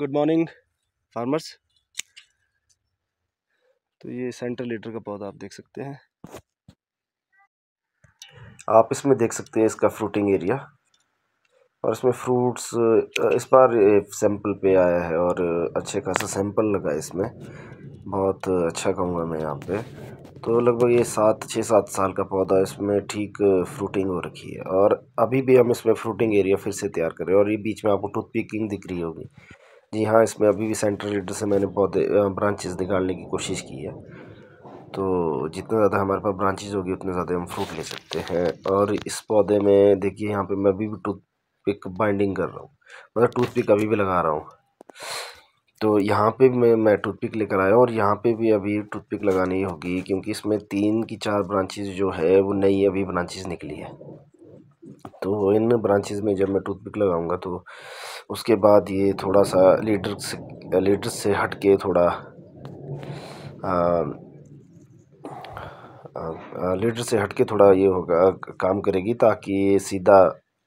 good morning farmers तो ये centre litre का पौधा आप देख सकते हैं आप इसमें देख सकते हैं इसका फ्रूटिंग एरिया और इसमें फ्रूट्स इस बार सैंपल पे आया है और अच्छे खासा सैंपल लगा इसमें बहुत अच्छा कहूँगा मैं यहाँ पे तो लगभग ये सात छः सात साल का पौधा इसमें ठीक फ्रूटिंग हो रखी है और अभी भी हम इसमें फ्रूटिंग एरिया फिर से तैयार कर रहे हैं और ये बीच में आपको टूथ पिकिंग दिख रही होगी जी हाँ इसमें अभी भी सेंट्रल लीडर से मैंने पौधे ब्रांचेस निकालने की कोशिश की है तो जितना ज़्यादा हमारे पास ब्रांचेस होगी उतना ज़्यादा हम फ्रूट ले सकते हैं और इस पौधे में देखिए यहाँ पे मैं अभी भी टूथपिक बाइंडिंग कर रहा हूँ मतलब टूथपिक अभी भी लगा रहा हूँ तो यहाँ पे मैं मैं टूथपिक लेकर आया और यहाँ पे भी अभी टूथपिक लगानी होगी क्योंकि इसमें तीन की चार ब्रांचेज जो है वो नई अभी ब्रांचेज निकली है तो इन ब्रांचेज में जब मैं टूथपिक लगाऊँगा तो उसके बाद ये थोड़ा सा लीडर से लीडर से हट के थोड़ा लीडर से हट के थोड़ा ये होगा काम करेगी ताकि ये सीधा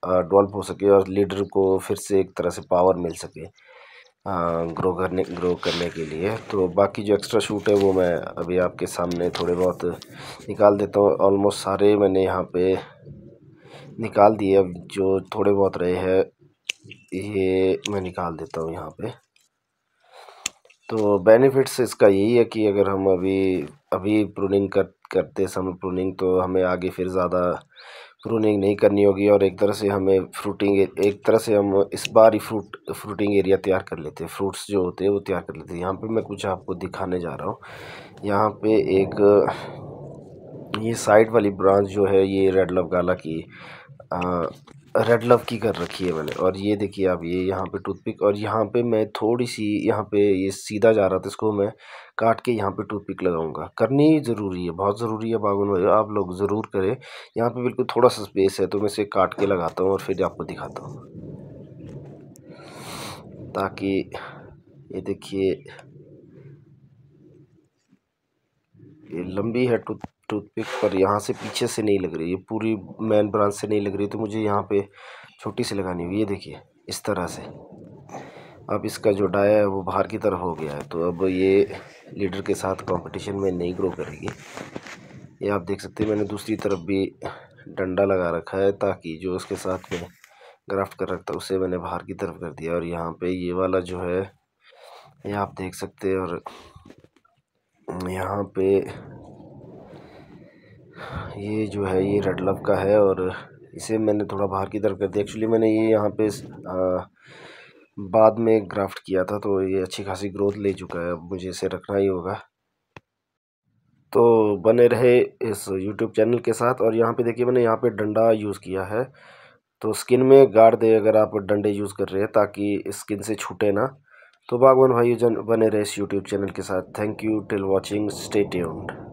डेवलप हो सके और लीडर को फिर से एक तरह से पावर मिल सके ग्रो करने ग्रो करने के लिए तो बाकी जो एक्स्ट्रा शूट है वो मैं अभी आपके सामने थोड़े बहुत निकाल देता हूँ ऑलमोस्ट सारे मैंने यहाँ पे निकाल दिए अब जो थोड़े बहुत रहे हैं ये मैं निकाल देता हूँ यहाँ पे तो बेनिफिट्स इसका यही है कि अगर हम अभी अभी प्रूनिंग कर करते समय प्रूनिंग तो हमें आगे फिर ज़्यादा प्रूनिंग नहीं करनी होगी और एक तरह से हमें फ्रूटिंग एक तरह से हम इस बार ही फ्रूट फ्रूटिंग एरिया तैयार कर लेते हैं फ्रूट्स जो होते हैं वो तैयार कर लेते हैं यहाँ पे मैं कुछ आपको दिखाने जा रहा हूँ यहाँ पे एक ये साइड वाली ब्रांच जो है ये रेड लवगाला की रेड लव की कर रखी है मैंने और ये देखिए आप ये यहाँ पे टूथपिक और यहाँ पे मैं थोड़ी सी यहाँ पे ये सीधा जा रहा था इसको मैं काट के यहाँ पे टूथपिक लगाऊंगा करनी ज़रूरी है बहुत ज़रूरी है बागुन भाई आप लोग ज़रूर करें यहाँ पे बिल्कुल थोड़ा सा स्पेस है तो मैं इसे काट के लगाता हूँ और फिर आपको दिखाता हूँ ताकि ये देखिए ये लंबी है टूथ टूथपिक पर यहाँ से पीछे से नहीं लग रही है पूरी मेन ब्रांच से नहीं लग रही तो मुझे यहाँ पे छोटी सी लगानी हुई ये देखिए इस तरह से अब इसका जो डाया है वो बाहर की तरफ हो गया है तो अब ये लीडर के साथ कंपटीशन में नहीं ग्रो करेगी ये आप देख सकते हैं मैंने दूसरी तरफ भी डंडा लगा रखा है ताकि जो उसके साथ में ग्राफ्ट कर रखता उसे मैंने बाहर की तरफ कर दिया और यहाँ पर ये वाला जो है ये आप देख सकते हैं और यहाँ पे ये जो है ये रेड लव का है और इसे मैंने थोड़ा बाहर की तरफ कर दिया एक्चुअली मैंने ये यहाँ पे बाद में ग्राफ्ट किया था तो ये अच्छी खासी ग्रोथ ले चुका है अब मुझे इसे रखना ही होगा तो बने रहे इस यूट्यूब चैनल के साथ और यहाँ पे देखिए मैंने यहाँ पे डंडा यूज़ किया है तो स्किन में गाड़ दे अगर आप डंडे यूज़ कर रहे हैं ताकि स्किन से छूटे ना तो बागवान भाई जन बने रहे इस यूट्यूब चैनल के साथ thank you till watching stay